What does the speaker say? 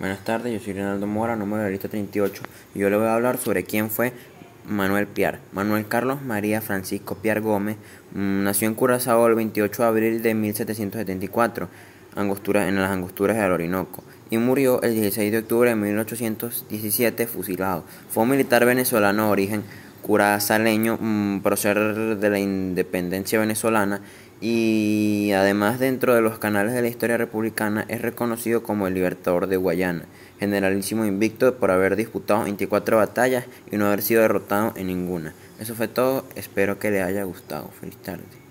Buenas tardes, yo soy Leonardo Mora, número de la lista 38, y yo le voy a hablar sobre quién fue Manuel Piar. Manuel Carlos María Francisco Piar Gómez nació en Curazao el 28 de abril de 1774, angostura, en las angosturas del Orinoco, y murió el 16 de octubre de 1817 fusilado. Fue un militar venezolano de origen curazaleño, mm, proceder de la independencia venezolana, y además dentro de los canales de la historia republicana es reconocido como el libertador de Guayana, generalísimo invicto por haber disputado 24 batallas y no haber sido derrotado en ninguna. Eso fue todo, espero que les haya gustado. Feliz tarde.